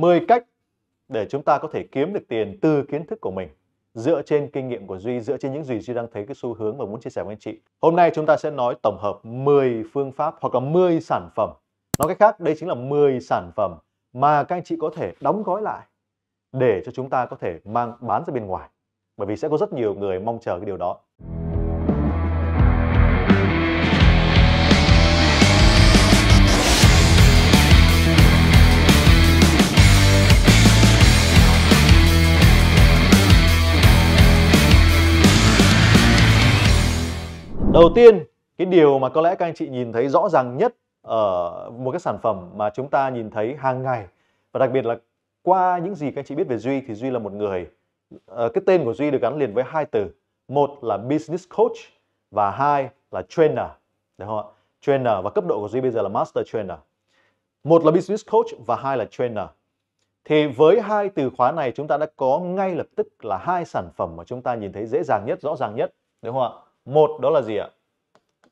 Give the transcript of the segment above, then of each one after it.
10 cách để chúng ta có thể kiếm được tiền từ kiến thức của mình dựa trên kinh nghiệm của Duy, dựa trên những gì Duy đang thấy cái xu hướng và muốn chia sẻ với anh chị. Hôm nay chúng ta sẽ nói tổng hợp 10 phương pháp hoặc là 10 sản phẩm. Nói cách khác, đây chính là 10 sản phẩm mà các anh chị có thể đóng gói lại để cho chúng ta có thể mang bán ra bên ngoài. Bởi vì sẽ có rất nhiều người mong chờ cái điều đó. Đầu tiên, cái điều mà có lẽ các anh chị nhìn thấy rõ ràng nhất ở một cái sản phẩm mà chúng ta nhìn thấy hàng ngày và đặc biệt là qua những gì các anh chị biết về Duy thì Duy là một người ờ, cái tên của Duy được gắn liền với hai từ. Một là business coach và hai là trainer. đấy không ạ? Trainer và cấp độ của Duy bây giờ là master trainer. Một là business coach và hai là trainer. Thì với hai từ khóa này chúng ta đã có ngay lập tức là hai sản phẩm mà chúng ta nhìn thấy dễ dàng nhất, rõ ràng nhất, đúng không ạ? một đó là gì ạ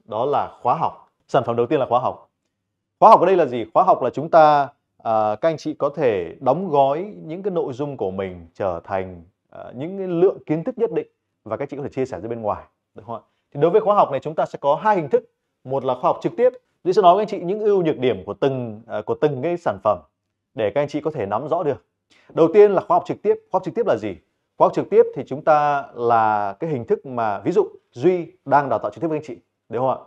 đó là khóa học sản phẩm đầu tiên là khóa học khóa học ở đây là gì khóa học là chúng ta à, các anh chị có thể đóng gói những cái nội dung của mình trở thành à, những cái lượng kiến thức nhất định và các chị có thể chia sẻ ra bên ngoài được không ạ thì đối với khóa học này chúng ta sẽ có hai hình thức một là khóa học trực tiếp Duy sẽ nói với anh chị những ưu nhược điểm của từng à, của từng cái sản phẩm để các anh chị có thể nắm rõ được đầu tiên là khóa học trực tiếp khóa học trực tiếp là gì khóa học trực tiếp thì chúng ta là cái hình thức mà ví dụ duy đang đào tạo trực tiếp với anh chị đúng không ạ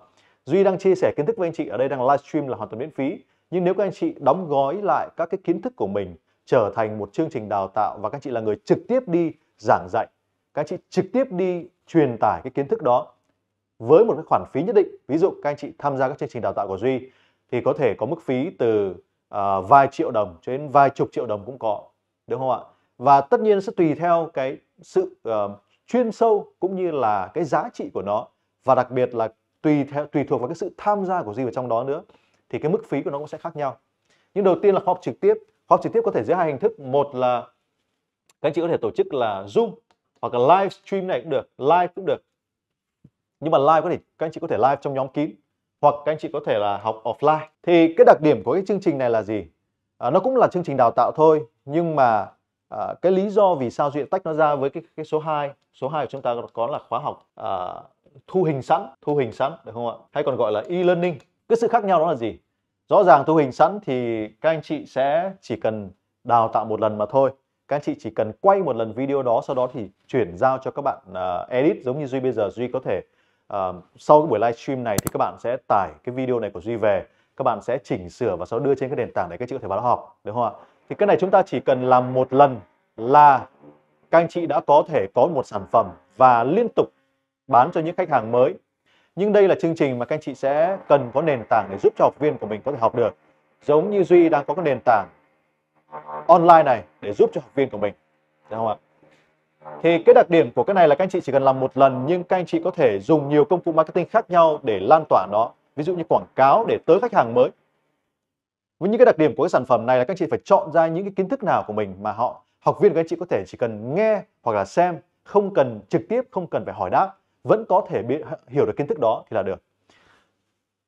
duy đang chia sẻ kiến thức với anh chị ở đây đang livestream là hoàn toàn miễn phí nhưng nếu các anh chị đóng gói lại các cái kiến thức của mình trở thành một chương trình đào tạo và các anh chị là người trực tiếp đi giảng dạy các anh chị trực tiếp đi truyền tải cái kiến thức đó với một cái khoản phí nhất định ví dụ các anh chị tham gia các chương trình đào tạo của duy thì có thể có mức phí từ uh, vài triệu đồng cho đến vài chục triệu đồng cũng có đúng không ạ và tất nhiên sẽ tùy theo cái sự uh, chuyên sâu cũng như là cái giá trị của nó và đặc biệt là tùy theo tùy thuộc vào cái sự tham gia của gì vào trong đó nữa thì cái mức phí của nó cũng sẽ khác nhau nhưng đầu tiên là khóa học trực tiếp khóa học trực tiếp có thể dưới hai hình thức một là các anh chị có thể tổ chức là zoom hoặc là live stream này cũng được live cũng được nhưng mà live có thể các anh chị có thể live trong nhóm kín hoặc các anh chị có thể là học offline thì cái đặc điểm của cái chương trình này là gì à, nó cũng là chương trình đào tạo thôi nhưng mà à, cái lý do vì sao duyện tách nó ra với cái, cái số 2 số 2 của chúng ta có là khóa học à, thu hình sẵn thu hình sẵn được không ạ hay còn gọi là e-learning cái sự khác nhau đó là gì rõ ràng thu hình sẵn thì các anh chị sẽ chỉ cần đào tạo một lần mà thôi các anh chị chỉ cần quay một lần video đó sau đó thì chuyển giao cho các bạn uh, edit giống như duy bây giờ duy có thể uh, sau cái buổi livestream này thì các bạn sẽ tải cái video này của duy về các bạn sẽ chỉnh sửa và sau đó đưa trên cái nền tảng để các chị có thể vào học được không ạ thì cái này chúng ta chỉ cần làm một lần là các anh chị đã có thể có một sản phẩm và liên tục bán cho những khách hàng mới nhưng đây là chương trình mà các anh chị sẽ cần có nền tảng để giúp cho học viên của mình có thể học được giống như Duy đang có cái nền tảng online này để giúp cho học viên của mình đúng không ạ thì cái đặc điểm của cái này là các anh chị chỉ cần làm một lần nhưng các anh chị có thể dùng nhiều công cụ marketing khác nhau để lan tỏa nó ví dụ như quảng cáo để tới khách hàng mới với những cái đặc điểm của cái sản phẩm này là các anh chị phải chọn ra những cái kiến thức nào của mình mà họ học viên của anh chị có thể chỉ cần nghe hoặc là xem không cần trực tiếp không cần phải hỏi đáp vẫn có thể biết, hiểu được kiến thức đó thì là được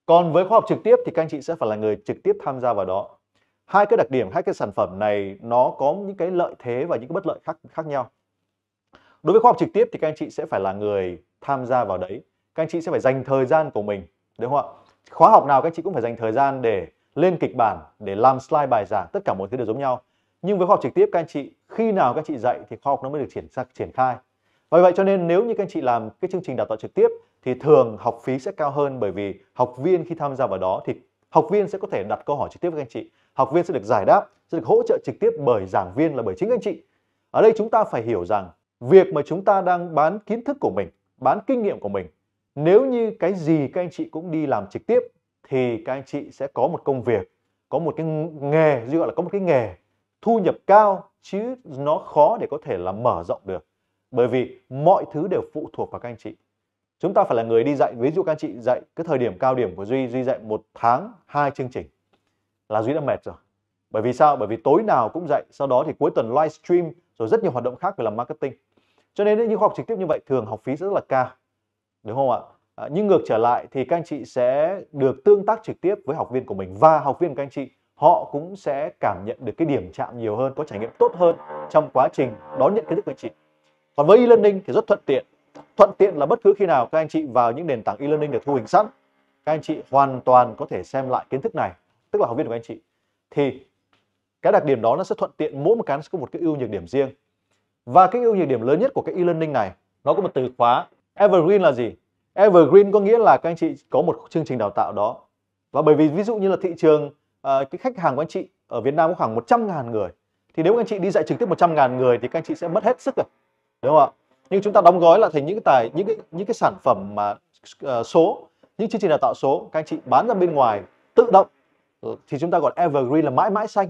còn với khóa học trực tiếp thì các anh chị sẽ phải là người trực tiếp tham gia vào đó hai cái đặc điểm hai cái sản phẩm này nó có những cái lợi thế và những cái bất lợi khác khác nhau đối với khóa học trực tiếp thì các anh chị sẽ phải là người tham gia vào đấy các anh chị sẽ phải dành thời gian của mình đúng không ạ khóa học nào các anh chị cũng phải dành thời gian để lên kịch bản để làm slide bài giảng tất cả mọi thứ đều giống nhau nhưng với khoa học trực tiếp các anh chị khi nào các anh chị dạy thì khoa học nó mới được triển triển khai vì vậy cho nên nếu như các anh chị làm cái chương trình đào tạo trực tiếp thì thường học phí sẽ cao hơn bởi vì học viên khi tham gia vào đó thì học viên sẽ có thể đặt câu hỏi trực tiếp với các anh chị học viên sẽ được giải đáp sẽ được hỗ trợ trực tiếp bởi giảng viên là bởi chính các anh chị ở đây chúng ta phải hiểu rằng việc mà chúng ta đang bán kiến thức của mình bán kinh nghiệm của mình nếu như cái gì các anh chị cũng đi làm trực tiếp thì các anh chị sẽ có một công việc có một cái nghề duy gọi là có một cái nghề thu nhập cao chứ nó khó để có thể là mở rộng được bởi vì mọi thứ đều phụ thuộc vào các anh chị chúng ta phải là người đi dạy ví dụ các anh chị dạy cái thời điểm cao điểm của duy duy dạy một tháng hai chương trình là duy đã mệt rồi bởi vì sao bởi vì tối nào cũng dạy sau đó thì cuối tuần livestream rồi rất nhiều hoạt động khác về làm marketing cho nên những khóa học trực tiếp như vậy thường học phí rất là cao đúng không ạ Ờ, nhưng ngược trở lại thì các anh chị sẽ được tương tác trực tiếp với học viên của mình và học viên của các anh chị họ cũng sẽ cảm nhận được cái điểm chạm nhiều hơn, có trải nghiệm tốt hơn trong quá trình đón nhận kiến thức của anh chị. Còn với e-learning thì rất thuận tiện. Thuận tiện là bất cứ khi nào các anh chị vào những nền tảng e-learning được thu hình sẵn, các anh chị hoàn toàn có thể xem lại kiến thức này, tức là học viên của anh chị. Thì cái đặc điểm đó nó sẽ thuận tiện mỗi một cái sẽ có một cái ưu nhược điểm riêng. Và cái ưu nhược điểm lớn nhất của cái e-learning này nó có một từ khóa evergreen là gì? evergreen có nghĩa là các anh chị có một chương trình đào tạo đó và bởi vì ví dụ như là thị trường uh, cái khách hàng của anh chị ở Việt Nam có khoảng 100 ngàn người thì nếu các anh chị đi dạy trực tiếp 100 ngàn người thì các anh chị sẽ mất hết sức rồi đúng không ạ nhưng chúng ta đóng gói lại thành những cái tài những cái những cái sản phẩm mà uh, số những chương trình đào tạo số các anh chị bán ra bên ngoài tự động ừ, thì chúng ta gọi evergreen là mãi mãi xanh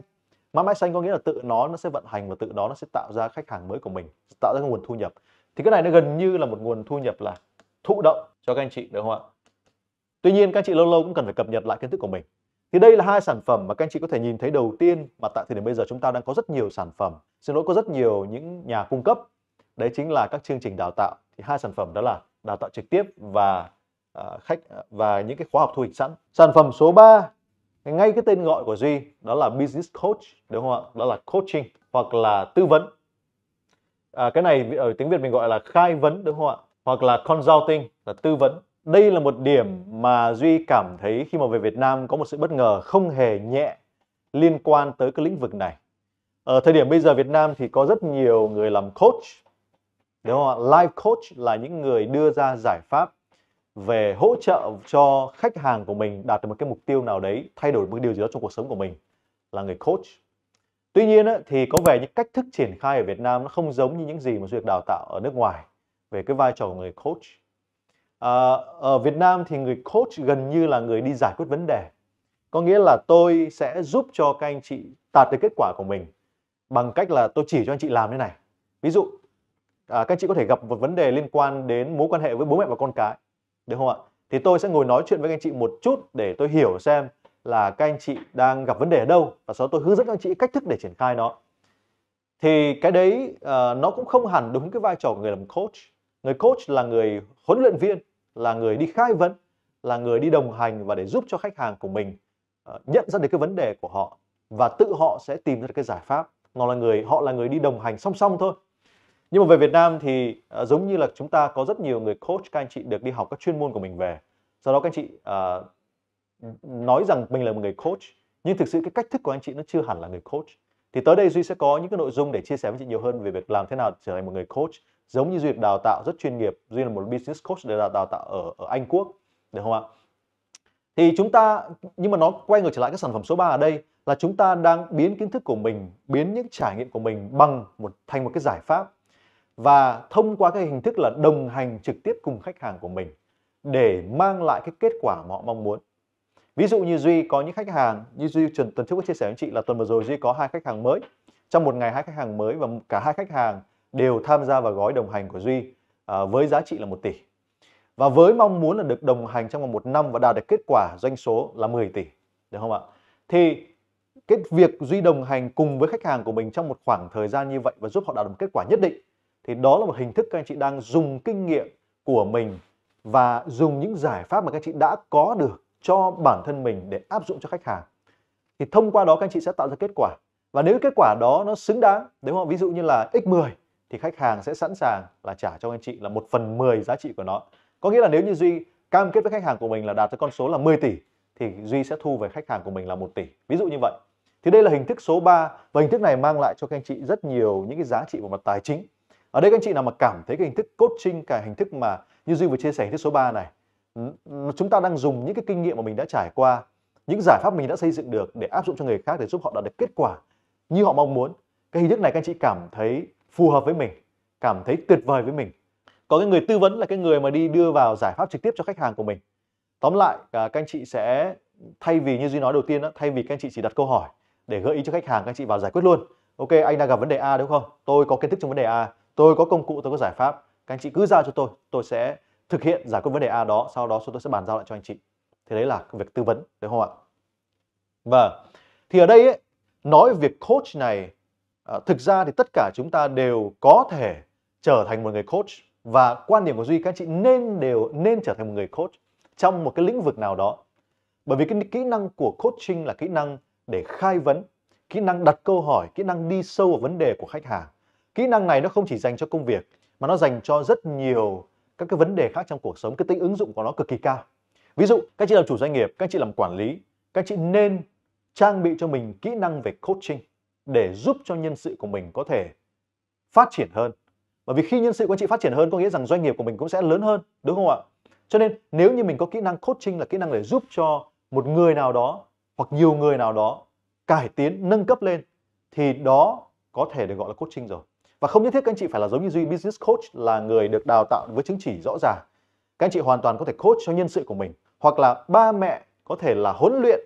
mãi mãi xanh có nghĩa là tự nó nó sẽ vận hành và tự nó nó sẽ tạo ra khách hàng mới của mình tạo ra nguồn thu nhập thì cái này nó gần như là một nguồn thu nhập là thụ động cho các anh chị được không ạ? Tuy nhiên các anh chị lâu lâu cũng cần phải cập nhật lại kiến thức của mình. Thì đây là hai sản phẩm mà các anh chị có thể nhìn thấy đầu tiên mà tại thời điểm bây giờ chúng ta đang có rất nhiều sản phẩm, xin lỗi có rất nhiều những nhà cung cấp. Đấy chính là các chương trình đào tạo. Thì hai sản phẩm đó là đào tạo trực tiếp và uh, khách và những cái khóa học thu hình sẵn. Sản phẩm số 3 ngay cái tên gọi của Duy đó là business coach đúng không ạ? Đó là coaching hoặc là tư vấn. À, cái này ở tiếng Việt mình gọi là khai vấn đúng không ạ? hoặc là consulting là tư vấn đây là một điểm ừ. mà duy cảm thấy khi mà về việt nam có một sự bất ngờ không hề nhẹ liên quan tới cái lĩnh vực này ở thời điểm bây giờ việt nam thì có rất nhiều người làm coach đúng không ạ life coach là những người đưa ra giải pháp về hỗ trợ cho khách hàng của mình đạt được một cái mục tiêu nào đấy thay đổi một điều gì đó trong cuộc sống của mình là người coach tuy nhiên thì có vẻ những cách thức triển khai ở việt nam nó không giống như những gì mà du lịch đào tạo ở nước ngoài về cái vai trò của người coach à, ở Việt Nam thì người coach gần như là người đi giải quyết vấn đề có nghĩa là tôi sẽ giúp cho các anh chị đạt được kết quả của mình bằng cách là tôi chỉ cho anh chị làm thế này ví dụ à, các anh chị có thể gặp một vấn đề liên quan đến mối quan hệ với bố mẹ và con cái được không ạ thì tôi sẽ ngồi nói chuyện với các anh chị một chút để tôi hiểu xem là các anh chị đang gặp vấn đề ở đâu và sau đó tôi hướng dẫn các anh chị cách thức để triển khai nó thì cái đấy uh, nó cũng không hẳn đúng cái vai trò của người làm coach người coach là người huấn luyện viên là người đi khai vấn là người đi đồng hành và để giúp cho khách hàng của mình ờ, nhận ra được cái vấn đề của họ và tự họ sẽ tìm ra được cái giải pháp nó là người họ là người đi đồng hành song song thôi nhưng mà về Việt Nam thì ờ, giống như là chúng ta có rất nhiều người coach các anh chị được đi học các chuyên môn của mình về sau đó các anh chị uh, nói rằng mình là một người coach nhưng thực sự cái cách thức của anh chị nó chưa hẳn là người coach thì tới đây duy sẽ có những cái nội dung để chia sẻ với chị nhiều hơn về việc làm thế nào trở thành một người coach giống như duyệt đào tạo rất chuyên nghiệp duy là một business coach để đào, tạo ở ở anh quốc được không ạ thì chúng ta nhưng mà nó quay ngược trở lại cái sản phẩm số 3 ở đây là chúng ta đang biến kiến thức của mình biến những trải nghiệm của mình bằng một thành một cái giải pháp và thông qua cái hình thức là đồng hành trực tiếp cùng khách hàng của mình để mang lại cái kết quả mà họ mong muốn ví dụ như duy có những khách hàng như duy tuần tuần trước có chia sẻ với chị là tuần vừa rồi duy có hai khách hàng mới trong một ngày hai khách hàng mới và cả hai khách hàng đều tham gia vào gói đồng hành của Duy à, với giá trị là 1 tỷ. Và với mong muốn là được đồng hành trong vòng một năm và đạt được kết quả doanh số là 10 tỷ, được không ạ? Thì cái việc Duy đồng hành cùng với khách hàng của mình trong một khoảng thời gian như vậy và giúp họ đạt được một kết quả nhất định thì đó là một hình thức các anh chị đang dùng kinh nghiệm của mình và dùng những giải pháp mà các anh chị đã có được cho bản thân mình để áp dụng cho khách hàng thì thông qua đó các anh chị sẽ tạo ra kết quả và nếu kết quả đó nó xứng đáng đúng không ví dụ như là x10 thì khách hàng sẽ sẵn sàng là trả cho anh chị là 1 phần 10 giá trị của nó. Có nghĩa là nếu như Duy cam kết với khách hàng của mình là đạt tới con số là 10 tỷ thì Duy sẽ thu về khách hàng của mình là 1 tỷ. Ví dụ như vậy. Thì đây là hình thức số 3 và hình thức này mang lại cho các anh chị rất nhiều những cái giá trị về mặt tài chính. Ở đây các anh chị nào mà cảm thấy cái hình thức coaching cả hình thức mà như Duy vừa chia sẻ hình thức số 3 này chúng ta đang dùng những cái kinh nghiệm mà mình đã trải qua những giải pháp mình đã xây dựng được để áp dụng cho người khác để giúp họ đạt được kết quả như họ mong muốn cái hình thức này các anh chị cảm thấy phù hợp với mình cảm thấy tuyệt vời với mình có cái người tư vấn là cái người mà đi đưa vào giải pháp trực tiếp cho khách hàng của mình tóm lại à, các anh chị sẽ thay vì như duy nói đầu tiên đó, thay vì các anh chị chỉ đặt câu hỏi để gợi ý cho khách hàng các anh chị vào giải quyết luôn ok anh đang gặp vấn đề a đúng không tôi có kiến thức trong vấn đề a tôi có công cụ tôi có giải pháp các anh chị cứ giao cho tôi tôi sẽ thực hiện giải quyết vấn đề a đó sau đó tôi sẽ bàn giao lại cho anh chị thế đấy là việc tư vấn đúng không ạ và vâng. thì ở đây ấy, nói về việc coach này Ờ, thực ra thì tất cả chúng ta đều có thể trở thành một người coach và quan điểm của duy các chị nên đều nên trở thành một người coach trong một cái lĩnh vực nào đó bởi vì cái kỹ năng của coaching là kỹ năng để khai vấn kỹ năng đặt câu hỏi kỹ năng đi sâu vào vấn đề của khách hàng kỹ năng này nó không chỉ dành cho công việc mà nó dành cho rất nhiều các cái vấn đề khác trong cuộc sống cái tính ứng dụng của nó cực kỳ cao ví dụ các chị làm chủ doanh nghiệp các chị làm quản lý các chị nên trang bị cho mình kỹ năng về coaching để giúp cho nhân sự của mình có thể phát triển hơn. Bởi vì khi nhân sự của anh chị phát triển hơn có nghĩa rằng doanh nghiệp của mình cũng sẽ lớn hơn, đúng không ạ? Cho nên nếu như mình có kỹ năng coaching là kỹ năng để giúp cho một người nào đó hoặc nhiều người nào đó cải tiến, nâng cấp lên thì đó có thể được gọi là coaching rồi. Và không nhất thiết các anh chị phải là giống như Duy Business Coach là người được đào tạo với chứng chỉ rõ ràng. Các anh chị hoàn toàn có thể coach cho nhân sự của mình hoặc là ba mẹ có thể là huấn luyện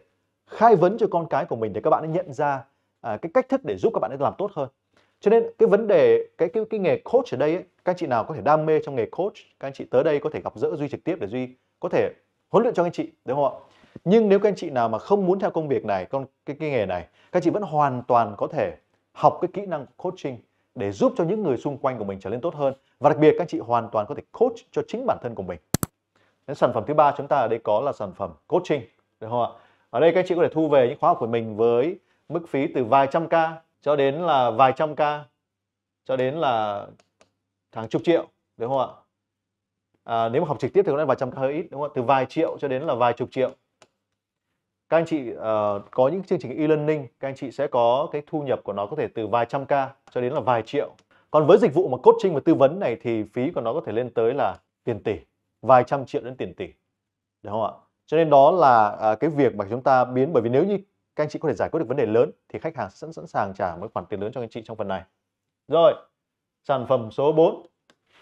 khai vấn cho con cái của mình để các bạn nhận ra à, cái cách thức để giúp các bạn ấy làm tốt hơn cho nên cái vấn đề cái cái, cái nghề coach ở đây ấy, các anh chị nào có thể đam mê trong nghề coach các anh chị tới đây có thể gặp dỡ duy trực tiếp để duy có thể huấn luyện cho các anh chị đúng không ạ nhưng nếu các anh chị nào mà không muốn theo công việc này con cái, cái nghề này các anh chị vẫn hoàn toàn có thể học cái kỹ năng coaching để giúp cho những người xung quanh của mình trở nên tốt hơn và đặc biệt các anh chị hoàn toàn có thể coach cho chính bản thân của mình đến sản phẩm thứ ba chúng ta ở đây có là sản phẩm coaching đúng không ạ ở đây các anh chị có thể thu về những khóa học của mình với mức phí từ vài trăm k cho đến là vài trăm k cho đến là hàng chục triệu đúng không ạ à, nếu mà học trực tiếp thì có lẽ vài trăm k hơi ít đúng không ạ từ vài triệu cho đến là vài chục triệu các anh chị uh, có những chương trình e-learning các anh chị sẽ có cái thu nhập của nó có thể từ vài trăm k cho đến là vài triệu còn với dịch vụ mà coaching và tư vấn này thì phí của nó có thể lên tới là tiền tỷ vài trăm triệu đến tiền tỷ đúng không ạ cho nên đó là à, cái việc mà chúng ta biến bởi vì nếu như các anh chị có thể giải quyết được vấn đề lớn thì khách hàng sẵn sẵn sàng trả một khoản tiền lớn cho anh chị trong phần này. Rồi, sản phẩm số 4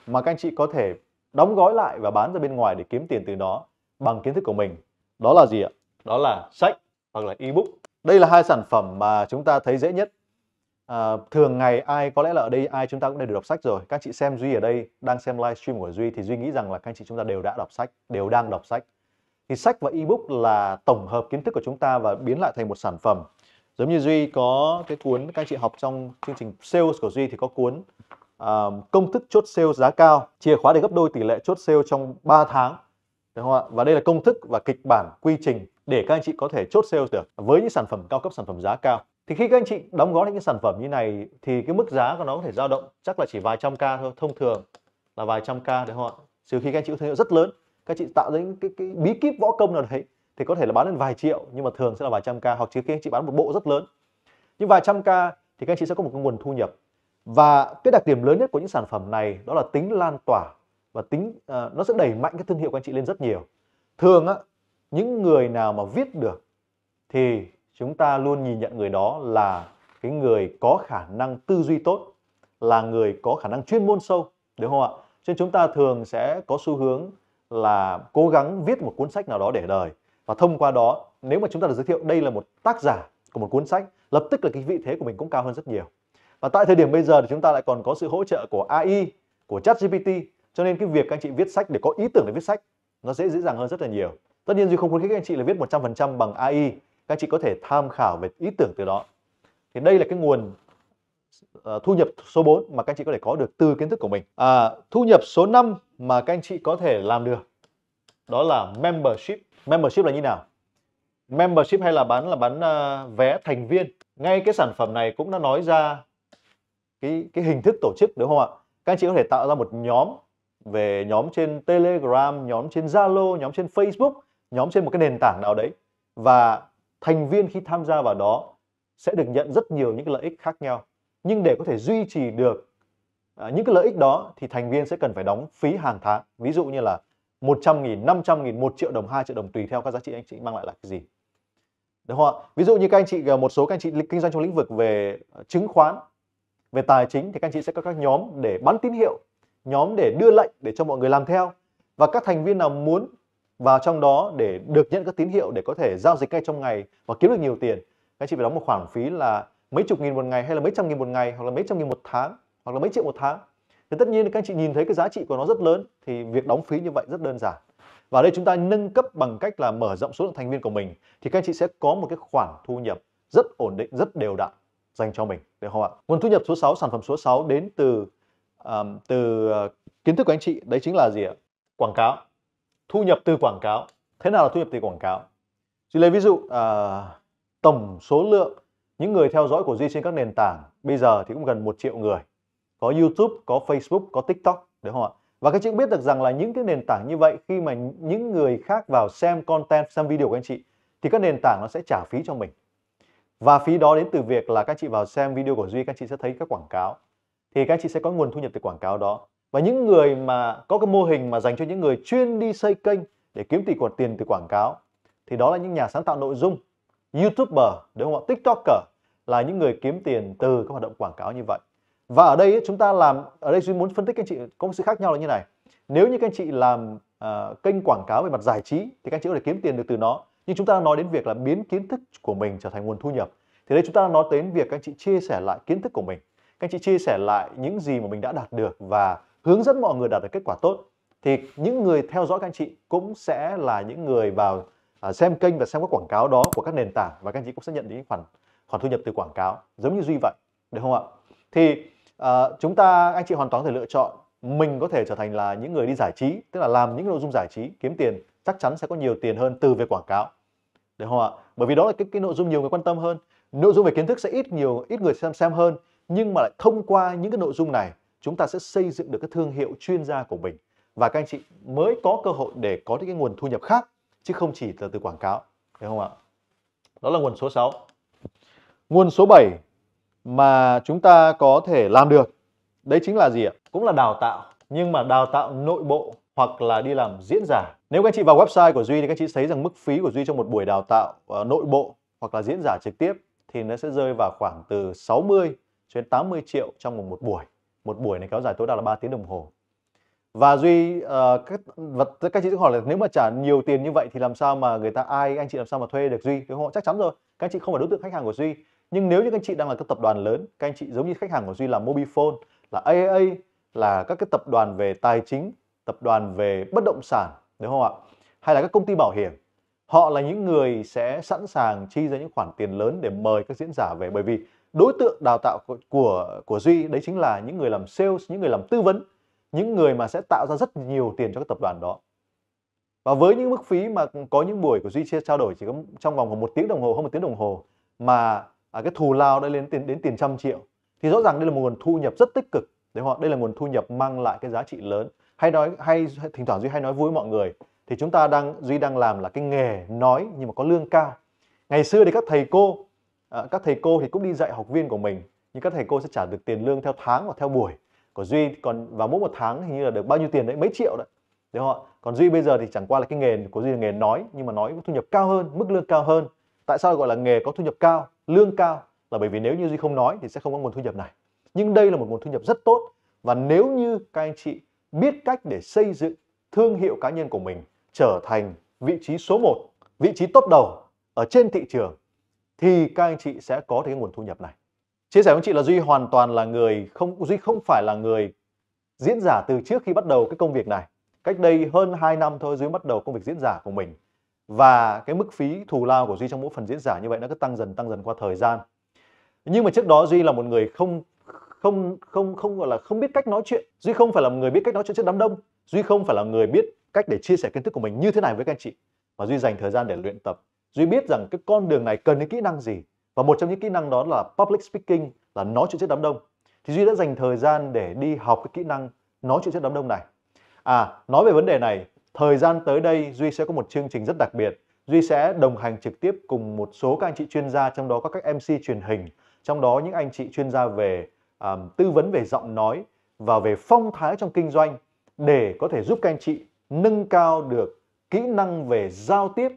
mà các anh chị có thể đóng gói lại và bán ra bên ngoài để kiếm tiền từ đó bằng kiến thức của mình. Đó là gì ạ? Đó là sách hoặc là ebook. Đây là hai sản phẩm mà chúng ta thấy dễ nhất. À, thường ngày ai có lẽ là ở đây ai chúng ta cũng đều đọc sách rồi. Các chị xem Duy ở đây đang xem livestream của Duy thì Duy nghĩ rằng là các anh chị chúng ta đều đã đọc sách, đều đang đọc sách thì sách và ebook là tổng hợp kiến thức của chúng ta và biến lại thành một sản phẩm giống như duy có cái cuốn các anh chị học trong chương trình sales của duy thì có cuốn uh, công thức chốt sale giá cao chìa khóa để gấp đôi tỷ lệ chốt sale trong 3 tháng đúng không ạ và đây là công thức và kịch bản quy trình để các anh chị có thể chốt sale được với những sản phẩm cao cấp sản phẩm giá cao thì khi các anh chị đóng gói những sản phẩm như này thì cái mức giá của nó có thể dao động chắc là chỉ vài trăm k thôi thông thường là vài trăm k đúng không ạ trừ khi các anh chị có thương hiệu rất lớn các chị tạo ra những cái, cái bí kíp võ công nào đấy thì có thể là bán lên vài triệu nhưng mà thường sẽ là vài trăm ca hoặc chỉ khi chị bán một bộ rất lớn nhưng vài trăm ca thì các anh chị sẽ có một cái nguồn thu nhập và cái đặc điểm lớn nhất của những sản phẩm này đó là tính lan tỏa và tính uh, nó sẽ đẩy mạnh cái thương hiệu của anh chị lên rất nhiều thường á những người nào mà viết được thì chúng ta luôn nhìn nhận người đó là cái người có khả năng tư duy tốt là người có khả năng chuyên môn sâu đúng không ạ cho nên chúng ta thường sẽ có xu hướng là cố gắng viết một cuốn sách nào đó để đời và thông qua đó nếu mà chúng ta được giới thiệu đây là một tác giả của một cuốn sách lập tức là cái vị thế của mình cũng cao hơn rất nhiều và tại thời điểm bây giờ thì chúng ta lại còn có sự hỗ trợ của AI của ChatGPT cho nên cái việc các anh chị viết sách để có ý tưởng để viết sách nó dễ dễ dàng hơn rất là nhiều tất nhiên duy không khuyến khích các anh chị là viết 100% bằng AI các anh chị có thể tham khảo về ý tưởng từ đó thì đây là cái nguồn Ờ, thu nhập số 4 mà các anh chị có thể có được từ kiến thức của mình. À, thu nhập số 5 mà các anh chị có thể làm được đó là membership. Membership là như nào? Membership hay là bán là bán uh, vé thành viên. Ngay cái sản phẩm này cũng đã nói ra cái cái hình thức tổ chức đúng không ạ? Các anh chị có thể tạo ra một nhóm về nhóm trên Telegram, nhóm trên Zalo, nhóm trên Facebook, nhóm trên một cái nền tảng nào đấy và thành viên khi tham gia vào đó sẽ được nhận rất nhiều những cái lợi ích khác nhau nhưng để có thể duy trì được à, những cái lợi ích đó thì thành viên sẽ cần phải đóng phí hàng tháng ví dụ như là 100 nghìn, 500 nghìn, 1 triệu đồng, 2 triệu đồng tùy theo các giá trị anh chị mang lại là cái gì đúng không ạ? Ví dụ như các anh chị à, một số các anh chị kinh doanh trong lĩnh vực về à, chứng khoán, về tài chính thì các anh chị sẽ có các nhóm để bắn tín hiệu, nhóm để đưa lệnh để cho mọi người làm theo và các thành viên nào muốn vào trong đó để được nhận các tín hiệu để có thể giao dịch ngay trong ngày và kiếm được nhiều tiền, các anh chị phải đóng một khoản phí là mấy chục nghìn một ngày hay là mấy trăm nghìn một ngày hoặc là mấy trăm nghìn một tháng hoặc là mấy triệu một tháng thì tất nhiên các anh chị nhìn thấy cái giá trị của nó rất lớn thì việc đóng phí như vậy rất đơn giản và đây chúng ta nâng cấp bằng cách là mở rộng số lượng thành viên của mình thì các anh chị sẽ có một cái khoản thu nhập rất ổn định rất đều đặn dành cho mình được không ạ nguồn thu nhập số 6 sản phẩm số 6 đến từ um, từ ờ, kiến thức của anh chị đấy chính là gì ạ quảng cáo thu nhập từ quảng cáo thế nào là thu nhập từ quảng cáo Chỉ lấy ví dụ uh, tổng số lượng những người theo dõi của Duy trên các nền tảng bây giờ thì cũng gần một triệu người. Có YouTube, có Facebook, có TikTok, đúng không ạ? Và các chị cũng biết được rằng là những cái nền tảng như vậy khi mà những người khác vào xem content, xem video của anh chị thì các nền tảng nó sẽ trả phí cho mình. Và phí đó đến từ việc là các chị vào xem video của Duy các chị sẽ thấy các quảng cáo. Thì các chị sẽ có nguồn thu nhập từ quảng cáo đó. Và những người mà có cái mô hình mà dành cho những người chuyên đi xây kênh để kiếm tỷ quạt tiền từ quảng cáo thì đó là những nhà sáng tạo nội dung YouTuber, đúng không ạ? TikToker là những người kiếm tiền từ các hoạt động quảng cáo như vậy. Và ở đây chúng ta làm ở đây Duy muốn phân tích các anh chị có một sự khác nhau là như này. Nếu như các anh chị làm uh, kênh quảng cáo về mặt giải trí thì các anh chị có thể kiếm tiền được từ nó. Nhưng chúng ta nói đến việc là biến kiến thức của mình trở thành nguồn thu nhập. Thì đây chúng ta nói đến việc các anh chị chia sẻ lại kiến thức của mình. Các anh chị chia sẻ lại những gì mà mình đã đạt được và hướng dẫn mọi người đạt được kết quả tốt thì những người theo dõi các anh chị cũng sẽ là những người vào À, xem kênh và xem các quảng cáo đó của các nền tảng và các anh chị cũng sẽ nhận đến khoản khoản thu nhập từ quảng cáo giống như duy vậy được không ạ thì à, chúng ta anh chị hoàn toàn có thể lựa chọn mình có thể trở thành là những người đi giải trí tức là làm những nội dung giải trí kiếm tiền chắc chắn sẽ có nhiều tiền hơn từ về quảng cáo được không ạ bởi vì đó là cái, cái nội dung nhiều người quan tâm hơn nội dung về kiến thức sẽ ít nhiều ít người xem xem hơn nhưng mà lại thông qua những cái nội dung này chúng ta sẽ xây dựng được cái thương hiệu chuyên gia của mình và các anh chị mới có cơ hội để có những cái nguồn thu nhập khác chứ không chỉ là từ quảng cáo đúng không ạ đó là nguồn số 6 nguồn số 7 mà chúng ta có thể làm được đấy chính là gì ạ cũng là đào tạo nhưng mà đào tạo nội bộ hoặc là đi làm diễn giả nếu các anh chị vào website của duy thì các anh chị thấy rằng mức phí của duy trong một buổi đào tạo ờ, nội bộ hoặc là diễn giả trực tiếp thì nó sẽ rơi vào khoảng từ 60 đến 80 triệu trong một, một buổi một buổi này kéo dài tối đa là 3 tiếng đồng hồ và duy ờ, các vật các chị sẽ hỏi là nếu mà trả nhiều tiền như vậy thì làm sao mà người ta ai anh chị làm sao mà thuê được duy đúng không chắc chắn rồi các anh chị không phải đối tượng khách hàng của duy nhưng nếu như các anh chị đang là các tập đoàn lớn các anh chị giống như khách hàng của duy là mobifone là aaa là các cái tập đoàn về tài chính tập đoàn về bất động sản đúng không ạ hay là các công ty bảo hiểm họ là những người sẽ sẵn sàng chi ra những khoản tiền lớn để mời các diễn giả về bởi vì đối tượng đào tạo của, của duy đấy chính là những người làm sales những người làm tư vấn những người mà sẽ tạo ra rất nhiều tiền cho các tập đoàn đó và với những mức phí mà có những buổi của duy chia trao đổi chỉ có trong vòng của một tiếng đồng hồ hơn một tiếng đồng hồ mà à, cái thù lao đã lên tiền đến tiền trăm triệu thì rõ ràng đây là một nguồn thu nhập rất tích cực đấy họ đây là nguồn thu nhập mang lại cái giá trị lớn hay nói hay thỉnh thoảng duy hay nói vui mọi người thì chúng ta đang duy đang làm là cái nghề nói nhưng mà có lương cao ngày xưa thì các thầy cô à, các thầy cô thì cũng đi dạy học viên của mình nhưng các thầy cô sẽ trả được tiền lương theo tháng và theo buổi của duy còn vào mỗi một tháng hình như là được bao nhiêu tiền đấy mấy triệu đấy đúng không ạ còn duy bây giờ thì chẳng qua là cái nghề của duy là nghề nói nhưng mà nói có thu nhập cao hơn mức lương cao hơn tại sao gọi là nghề có thu nhập cao lương cao là bởi vì nếu như duy không nói thì sẽ không có nguồn thu nhập này nhưng đây là một nguồn thu nhập rất tốt và nếu như các anh chị biết cách để xây dựng thương hiệu cá nhân của mình trở thành vị trí số 1, vị trí top đầu ở trên thị trường thì các anh chị sẽ có được nguồn thu nhập này chia sẻ với chị là duy hoàn toàn là người không duy không phải là người diễn giả từ trước khi bắt đầu cái công việc này cách đây hơn 2 năm thôi duy bắt đầu công việc diễn giả của mình và cái mức phí thù lao của duy trong mỗi phần diễn giả như vậy nó cứ tăng dần tăng dần qua thời gian nhưng mà trước đó duy là một người không không không không gọi là không biết cách nói chuyện duy không phải là một người biết cách nói chuyện trước đám đông duy không phải là người biết cách để chia sẻ kiến thức của mình như thế này với các anh chị mà duy dành thời gian để luyện tập duy biết rằng cái con đường này cần những kỹ năng gì và một trong những kỹ năng đó là public speaking, là nói chuyện trước đám đông. Thì Duy đã dành thời gian để đi học cái kỹ năng nói chuyện trước đám đông này. À, nói về vấn đề này, thời gian tới đây Duy sẽ có một chương trình rất đặc biệt. Duy sẽ đồng hành trực tiếp cùng một số các anh chị chuyên gia, trong đó có các MC truyền hình, trong đó những anh chị chuyên gia về um, tư vấn về giọng nói và về phong thái trong kinh doanh để có thể giúp các anh chị nâng cao được kỹ năng về giao tiếp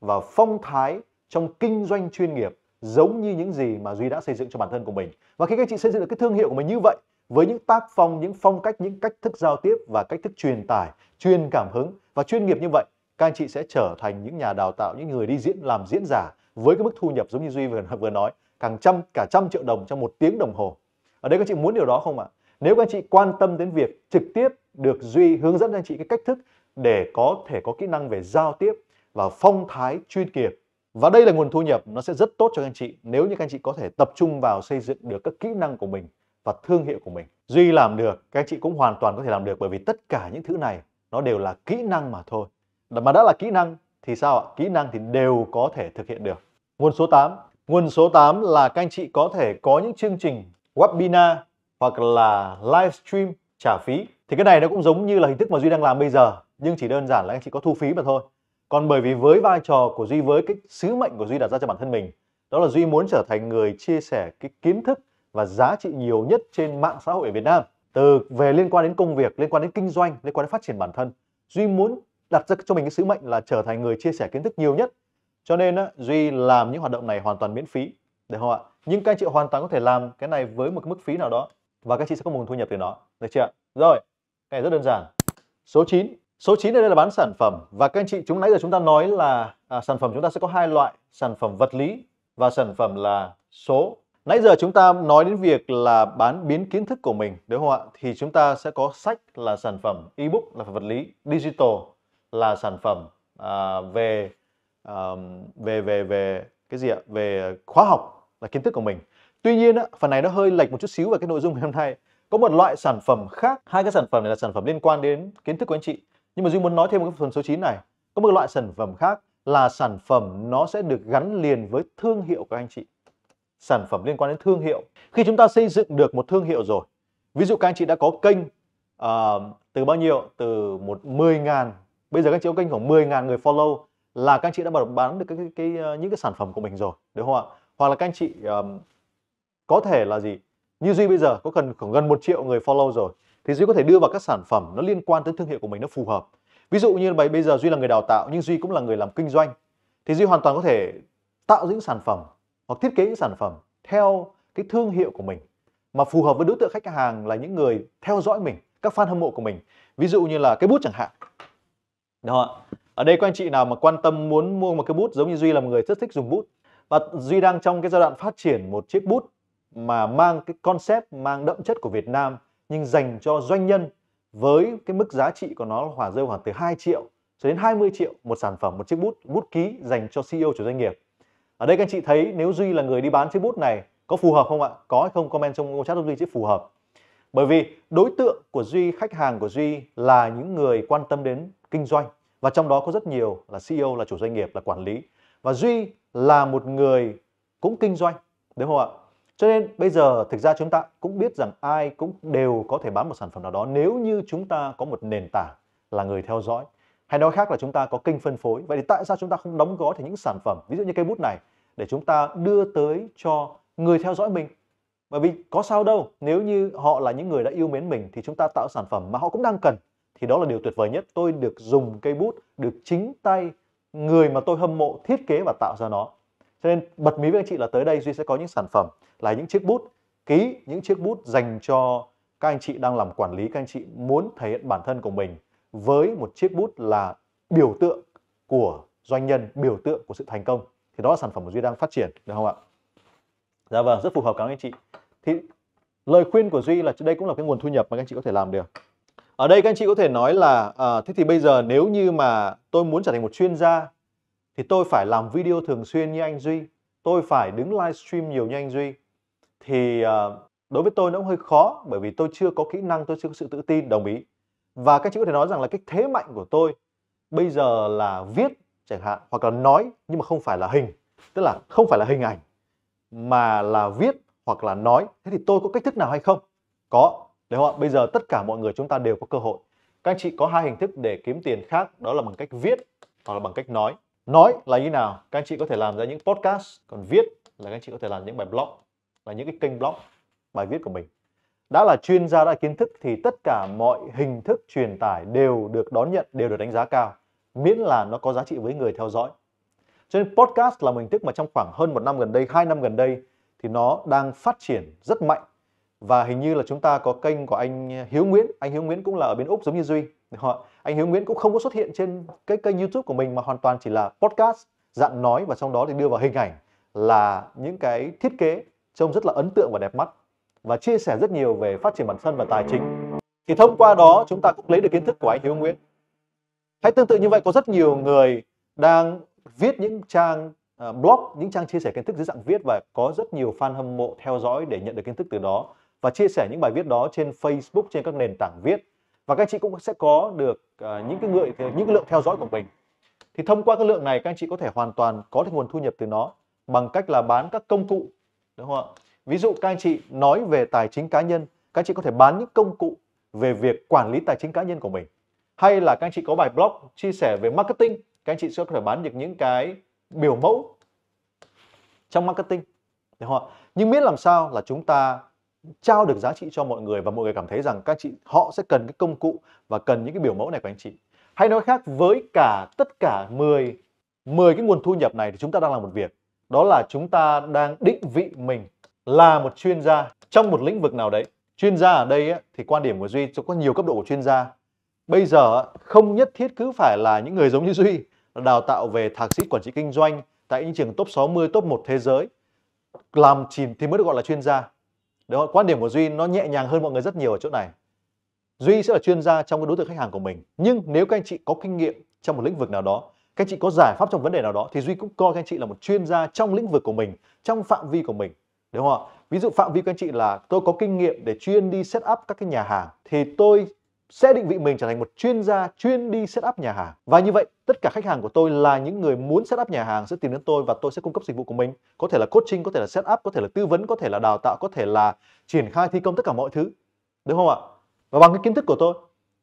và phong thái trong kinh doanh chuyên nghiệp giống như những gì mà Duy đã xây dựng cho bản thân của mình. Và khi các chị xây dựng được cái thương hiệu của mình như vậy với những tác phong, những phong cách, những cách thức giao tiếp và cách thức truyền tải, truyền cảm hứng và chuyên nghiệp như vậy, các anh chị sẽ trở thành những nhà đào tạo, những người đi diễn làm diễn giả với cái mức thu nhập giống như Duy vừa, vừa nói, càng trăm cả trăm triệu đồng trong một tiếng đồng hồ. Ở đây các anh chị muốn điều đó không ạ? Nếu các anh chị quan tâm đến việc trực tiếp được Duy hướng dẫn cho anh chị cái cách thức để có thể có kỹ năng về giao tiếp và phong thái chuyên nghiệp và đây là nguồn thu nhập nó sẽ rất tốt cho các anh chị nếu như các anh chị có thể tập trung vào xây dựng được các kỹ năng của mình và thương hiệu của mình. Duy làm được, các anh chị cũng hoàn toàn có thể làm được bởi vì tất cả những thứ này nó đều là kỹ năng mà thôi. Mà đã là kỹ năng thì sao ạ? Kỹ năng thì đều có thể thực hiện được. Nguồn số 8. Nguồn số 8 là các anh chị có thể có những chương trình webinar hoặc là livestream trả phí. Thì cái này nó cũng giống như là hình thức mà Duy đang làm bây giờ nhưng chỉ đơn giản là anh chị có thu phí mà thôi còn bởi vì với vai trò của duy với cái sứ mệnh của duy đặt ra cho bản thân mình đó là duy muốn trở thành người chia sẻ cái kiến thức và giá trị nhiều nhất trên mạng xã hội ở việt nam từ về liên quan đến công việc liên quan đến kinh doanh liên quan đến phát triển bản thân duy muốn đặt ra cho mình cái sứ mệnh là trở thành người chia sẻ kiến thức nhiều nhất cho nên á, duy làm những hoạt động này hoàn toàn miễn phí được không ạ nhưng các anh chị hoàn toàn có thể làm cái này với một cái mức phí nào đó và các chị sẽ có nguồn thu nhập từ nó được chưa rồi cái này rất đơn giản số 9 Số 9 ở đây là bán sản phẩm và các anh chị chúng nãy giờ chúng ta nói là à, sản phẩm chúng ta sẽ có hai loại, sản phẩm vật lý và sản phẩm là số. Nãy giờ chúng ta nói đến việc là bán biến kiến thức của mình, đúng không ạ? Thì chúng ta sẽ có sách là sản phẩm ebook là vật lý, digital là sản phẩm à, về à, về về về cái gì ạ? Về khóa học là kiến thức của mình. Tuy nhiên á, phần này nó hơi lệch một chút xíu về cái nội dung ngày hôm nay. Có một loại sản phẩm khác, hai cái sản phẩm này là sản phẩm liên quan đến kiến thức của anh chị nhưng mà duy muốn nói thêm một phần số 9 này có một loại sản phẩm khác là sản phẩm nó sẽ được gắn liền với thương hiệu của anh chị sản phẩm liên quan đến thương hiệu khi chúng ta xây dựng được một thương hiệu rồi ví dụ các anh chị đã có kênh uh, từ bao nhiêu từ một 10.000 bây giờ các anh chị có kênh khoảng 10.000 người follow là các anh chị đã bán được cái, cái, cái, những cái sản phẩm của mình rồi đúng không ạ hoặc là các anh chị um, có thể là gì như duy bây giờ có cần khoảng gần một triệu người follow rồi thì Duy có thể đưa vào các sản phẩm nó liên quan tới thương hiệu của mình nó phù hợp. Ví dụ như bây giờ Duy là người đào tạo nhưng Duy cũng là người làm kinh doanh thì Duy hoàn toàn có thể tạo những sản phẩm hoặc thiết kế những sản phẩm theo cái thương hiệu của mình mà phù hợp với đối tượng khách hàng là những người theo dõi mình, các fan hâm mộ của mình. Ví dụ như là cái bút chẳng hạn. Đó. Ở đây các anh chị nào mà quan tâm muốn mua một cái bút giống như Duy là một người rất thích dùng bút và Duy đang trong cái giai đoạn phát triển một chiếc bút mà mang cái concept mang đậm chất của Việt Nam nhưng dành cho doanh nhân với cái mức giá trị của nó hòa rơi khoảng từ 2 triệu cho đến 20 triệu một sản phẩm một chiếc bút bút ký dành cho CEO chủ doanh nghiệp ở đây các anh chị thấy nếu Duy là người đi bán chiếc bút này có phù hợp không ạ có hay không comment trong chat giúp Duy chữ phù hợp bởi vì đối tượng của Duy khách hàng của Duy là những người quan tâm đến kinh doanh và trong đó có rất nhiều là CEO là chủ doanh nghiệp là quản lý và Duy là một người cũng kinh doanh đúng không ạ cho nên bây giờ thực ra chúng ta cũng biết rằng ai cũng đều có thể bán một sản phẩm nào đó nếu như chúng ta có một nền tảng là người theo dõi. Hay nói khác là chúng ta có kênh phân phối. Vậy thì tại sao chúng ta không đóng gói thành những sản phẩm, ví dụ như cây bút này, để chúng ta đưa tới cho người theo dõi mình? Bởi vì có sao đâu, nếu như họ là những người đã yêu mến mình thì chúng ta tạo sản phẩm mà họ cũng đang cần. Thì đó là điều tuyệt vời nhất. Tôi được dùng cây bút, được chính tay người mà tôi hâm mộ thiết kế và tạo ra nó cho nên bật mí với anh chị là tới đây Duy sẽ có những sản phẩm là những chiếc bút ký, những chiếc bút dành cho các anh chị đang làm quản lý, các anh chị muốn thể hiện bản thân của mình với một chiếc bút là biểu tượng của doanh nhân, biểu tượng của sự thành công. Thì đó là sản phẩm mà Duy đang phát triển, được không ạ? Dạ vâng, rất phù hợp các anh chị. Thì lời khuyên của Duy là đây cũng là cái nguồn thu nhập mà các anh chị có thể làm được. Ở đây các anh chị có thể nói là à, thế thì bây giờ nếu như mà tôi muốn trở thành một chuyên gia thì tôi phải làm video thường xuyên như anh Duy, tôi phải đứng livestream nhiều như anh Duy. Thì uh, đối với tôi nó cũng hơi khó bởi vì tôi chưa có kỹ năng, tôi chưa có sự tự tin, đồng ý. Và các chị có thể nói rằng là cái thế mạnh của tôi bây giờ là viết chẳng hạn hoặc là nói nhưng mà không phải là hình, tức là không phải là hình ảnh mà là viết hoặc là nói. Thế thì tôi có cách thức nào hay không? Có, để họ Bây giờ tất cả mọi người chúng ta đều có cơ hội. Các anh chị có hai hình thức để kiếm tiền khác đó là bằng cách viết hoặc là bằng cách nói nói là như nào các anh chị có thể làm ra những podcast còn viết là các anh chị có thể làm những bài blog là những cái kênh blog bài viết của mình đã là chuyên gia đã kiến thức thì tất cả mọi hình thức truyền tải đều được đón nhận đều được đánh giá cao miễn là nó có giá trị với người theo dõi cho nên podcast là một hình thức mà trong khoảng hơn một năm gần đây hai năm gần đây thì nó đang phát triển rất mạnh và hình như là chúng ta có kênh của anh Hiếu Nguyễn anh Hiếu Nguyễn cũng là ở bên úc giống như duy họ anh Hiếu Nguyễn cũng không có xuất hiện trên cái kênh YouTube của mình mà hoàn toàn chỉ là podcast dạng nói và trong đó thì đưa vào hình ảnh là những cái thiết kế trông rất là ấn tượng và đẹp mắt và chia sẻ rất nhiều về phát triển bản thân và tài chính thì thông qua đó chúng ta cũng lấy được kiến thức của anh Hiếu Nguyễn hay tương tự như vậy có rất nhiều người đang viết những trang à, blog những trang chia sẻ kiến thức dưới dạng viết và có rất nhiều fan hâm mộ theo dõi để nhận được kiến thức từ đó và chia sẻ những bài viết đó trên Facebook trên các nền tảng viết và các anh chị cũng sẽ có được uh, những cái người những cái lượng theo dõi của mình thì thông qua cái lượng này các anh chị có thể hoàn toàn có được nguồn thu nhập từ nó bằng cách là bán các công cụ đúng không ạ ví dụ các anh chị nói về tài chính cá nhân các anh chị có thể bán những công cụ về việc quản lý tài chính cá nhân của mình hay là các anh chị có bài blog chia sẻ về marketing các anh chị sẽ có thể bán được những cái biểu mẫu trong marketing đúng không ạ nhưng biết làm sao là chúng ta trao được giá trị cho mọi người và mọi người cảm thấy rằng các chị họ sẽ cần cái công cụ và cần những cái biểu mẫu này của anh chị. Hay nói khác với cả tất cả 10 10 cái nguồn thu nhập này thì chúng ta đang làm một việc. Đó là chúng ta đang định vị mình là một chuyên gia trong một lĩnh vực nào đấy. Chuyên gia ở đây ấy, thì quan điểm của Duy có nhiều cấp độ của chuyên gia. Bây giờ không nhất thiết cứ phải là những người giống như Duy đào tạo về thạc sĩ quản trị kinh doanh tại những trường top 60, top 1 thế giới làm chìm thì mới được gọi là chuyên gia đó không? Quan điểm của Duy nó nhẹ nhàng hơn mọi người rất nhiều ở chỗ này. Duy sẽ là chuyên gia trong cái đối tượng khách hàng của mình. Nhưng nếu các anh chị có kinh nghiệm trong một lĩnh vực nào đó, các anh chị có giải pháp trong vấn đề nào đó thì Duy cũng coi các anh chị là một chuyên gia trong lĩnh vực của mình, trong phạm vi của mình. Đúng không ạ? Ví dụ phạm vi các anh chị là tôi có kinh nghiệm để chuyên đi set up các cái nhà hàng thì tôi sẽ định vị mình trở thành một chuyên gia chuyên đi setup nhà hàng. Và như vậy, tất cả khách hàng của tôi là những người muốn setup nhà hàng sẽ tìm đến tôi và tôi sẽ cung cấp dịch vụ của mình. Có thể là coaching, có thể là setup, có thể là tư vấn, có thể là đào tạo, có thể là triển khai thi công tất cả mọi thứ. Đúng không ạ? Và bằng cái kiến thức của tôi,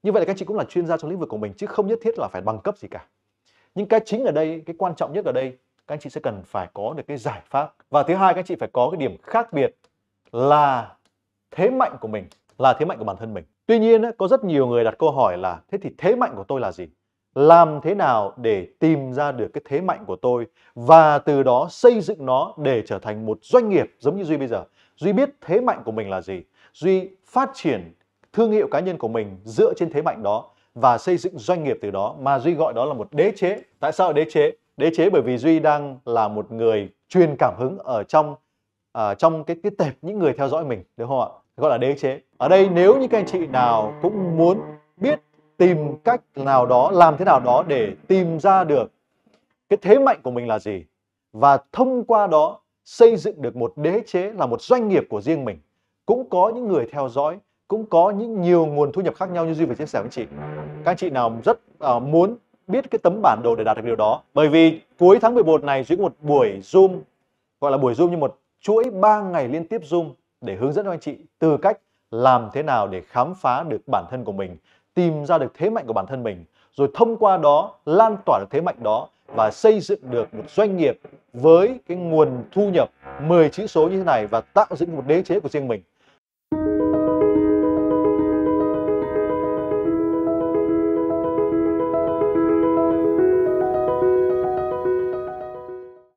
như vậy là các chị cũng là chuyên gia trong lĩnh vực của mình chứ không nhất thiết là phải bằng cấp gì cả. Nhưng cái chính ở đây, cái quan trọng nhất ở đây, các anh chị sẽ cần phải có được cái giải pháp. Và thứ hai các anh chị phải có cái điểm khác biệt là thế mạnh của mình, là thế mạnh của bản thân mình. Tuy nhiên có rất nhiều người đặt câu hỏi là thế thì thế mạnh của tôi là gì? Làm thế nào để tìm ra được cái thế mạnh của tôi và từ đó xây dựng nó để trở thành một doanh nghiệp giống như Duy bây giờ. Duy biết thế mạnh của mình là gì. Duy phát triển thương hiệu cá nhân của mình dựa trên thế mạnh đó và xây dựng doanh nghiệp từ đó mà Duy gọi đó là một đế chế. Tại sao đế chế? Đế chế bởi vì Duy đang là một người truyền cảm hứng ở trong uh, trong cái cái tệp những người theo dõi mình, đúng không ạ? gọi là đế chế ở đây nếu như các anh chị nào cũng muốn biết tìm cách nào đó làm thế nào đó để tìm ra được cái thế mạnh của mình là gì và thông qua đó xây dựng được một đế chế là một doanh nghiệp của riêng mình cũng có những người theo dõi cũng có những nhiều nguồn thu nhập khác nhau như duy vừa chia sẻ với chị các anh chị nào rất uh, muốn biết cái tấm bản đồ để đạt được điều đó bởi vì cuối tháng 11 này duy có một buổi zoom gọi là buổi zoom như một chuỗi 3 ngày liên tiếp zoom để hướng dẫn cho anh chị từ cách làm thế nào để khám phá được bản thân của mình, tìm ra được thế mạnh của bản thân mình, rồi thông qua đó lan tỏa được thế mạnh đó và xây dựng được một doanh nghiệp với cái nguồn thu nhập 10 chữ số như thế này và tạo dựng một đế chế của riêng mình.